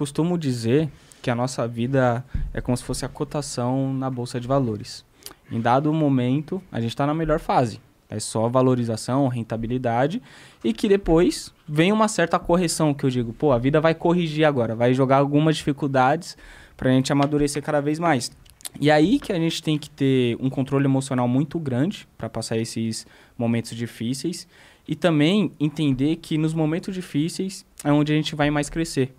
costumo dizer que a nossa vida é como se fosse a cotação na bolsa de valores. Em dado momento, a gente está na melhor fase. É só valorização, rentabilidade e que depois vem uma certa correção que eu digo, pô, a vida vai corrigir agora, vai jogar algumas dificuldades para a gente amadurecer cada vez mais. E é aí que a gente tem que ter um controle emocional muito grande para passar esses momentos difíceis e também entender que nos momentos difíceis é onde a gente vai mais crescer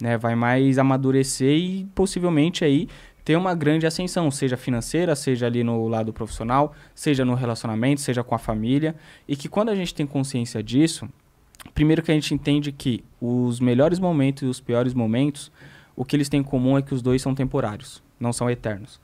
né? Vai mais amadurecer e possivelmente aí ter uma grande ascensão, seja financeira, seja ali no lado profissional, seja no relacionamento, seja com a família. E que quando a gente tem consciência disso, primeiro que a gente entende que os melhores momentos e os piores momentos, o que eles têm em comum é que os dois são temporários, não são eternos.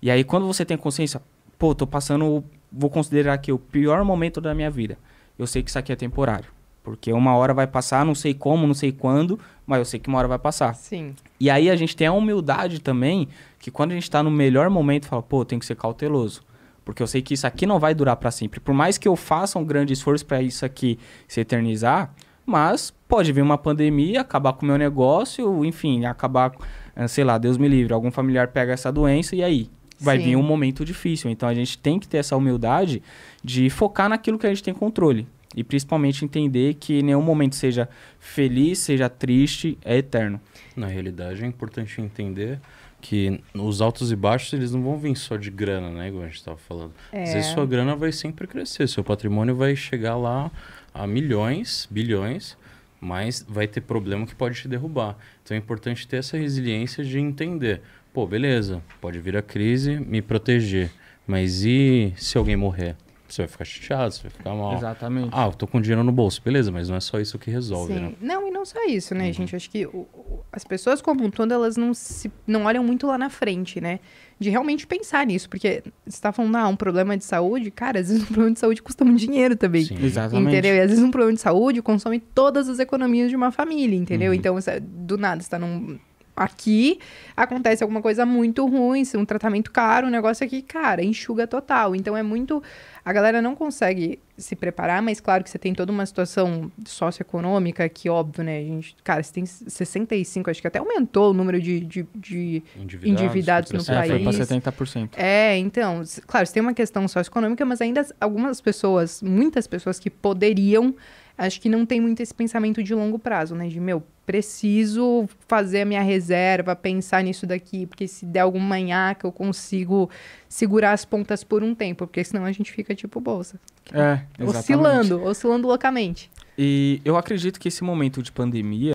E aí quando você tem consciência, pô, tô passando, vou considerar aqui o pior momento da minha vida. Eu sei que isso aqui é temporário. Porque uma hora vai passar, não sei como, não sei quando, mas eu sei que uma hora vai passar. Sim. E aí a gente tem a humildade também, que quando a gente está no melhor momento, fala, pô, tem que ser cauteloso. Porque eu sei que isso aqui não vai durar para sempre. Por mais que eu faça um grande esforço para isso aqui se eternizar, mas pode vir uma pandemia, acabar com o meu negócio, enfim, acabar, eh, sei lá, Deus me livre, algum familiar pega essa doença e aí vai Sim. vir um momento difícil. Então a gente tem que ter essa humildade de focar naquilo que a gente tem controle. E principalmente entender que nenhum momento seja feliz, seja triste, é eterno. Na realidade, é importante entender que os altos e baixos eles não vão vir só de grana, né? Igual a gente estava falando. É. Às vezes sua grana vai sempre crescer, seu patrimônio vai chegar lá a milhões, bilhões, mas vai ter problema que pode te derrubar. Então é importante ter essa resiliência de entender. Pô, beleza, pode vir a crise, me proteger. Mas e se alguém morrer? Você vai ficar chateado, você vai ficar mal. Exatamente. Ah, eu tô com dinheiro no bolso. Beleza, mas não é só isso que resolve, Sim. né? Não, e não só isso, né, uhum. gente? acho que o, as pessoas, como um todo, elas não, se, não olham muito lá na frente, né? De realmente pensar nisso. Porque você tá falando, ah, um problema de saúde, cara, às vezes um problema de saúde custa muito dinheiro também. Sim. Exatamente. Entendeu? E às vezes um problema de saúde consome todas as economias de uma família, entendeu? Uhum. Então, do nada, você tá num aqui acontece alguma coisa muito ruim, um tratamento caro, um negócio aqui, cara, enxuga total. Então é muito. A galera não consegue se preparar, mas claro que você tem toda uma situação socioeconômica que, óbvio, né? A gente, cara, você tem 65, acho que até aumentou o número de, de, de endividados, endividados no país. É, foi para 70%. É, então, claro, você tem uma questão socioeconômica, mas ainda algumas pessoas, muitas pessoas que poderiam acho que não tem muito esse pensamento de longo prazo, né? De meu, preciso fazer a minha reserva, pensar nisso daqui, porque se der algum manhaca eu consigo segurar as pontas por um tempo, porque senão a gente fica tipo bolsa. É, exatamente. Oscilando, oscilando loucamente. E eu acredito que esse momento de pandemia